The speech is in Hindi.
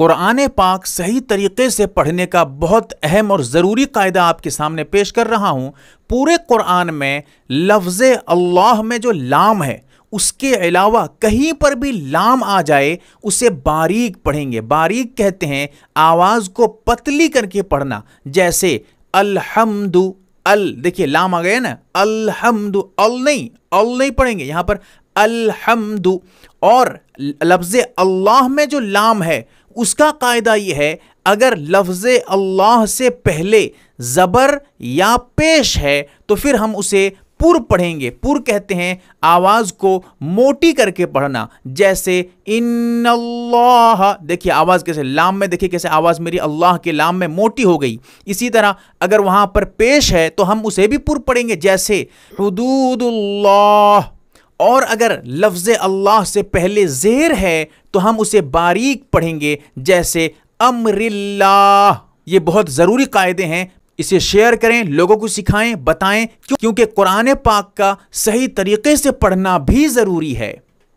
कुरान पाक सही तरीके से पढ़ने का बहुत अहम और ज़रूरी कायदा आपके सामने पेश कर रहा हूँ पूरे कुरान में लफ्ज़ अल्लाह में जो लाम है उसके अलावा कहीं पर भी लाम आ जाए उसे बारीक पढ़ेंगे बारीक कहते हैं आवाज़ को पतली करके पढ़ना जैसे अलहमद अल देखिए लाम आ गया ना अलहमद अल नहीं अल नहीं पढ़ेंगे यहाँ पर अलहमद और लफ्ज़ अल्लाह में जो लाम है उसका कायदा यह है अगर लफ्ज़ अल्लाह से पहले ज़बर या पेश है तो फिर हम उसे पुर पढ़ेंगे पुर कहते हैं आवाज़ को मोटी करके पढ़ना जैसे इन अल्लाह देखिए आवाज़ कैसे लाम में देखिए कैसे आवाज़ मेरी अल्लाह के लाम में मोटी हो गई इसी तरह अगर वहाँ पर पेश है तो हम उसे भी पुर पढ़ेंगे जैसे हदूदुल्लाह और अगर लफ्ज़ अल्लाह से पहले जेर है तो हम उसे बारीक पढ़ेंगे जैसे अमरिल्ला ये बहुत ज़रूरी कायदे हैं इसे शेयर करें लोगों को सिखाएं बताएं क्योंकि कुरान पाक का सही तरीके से पढ़ना भी ज़रूरी है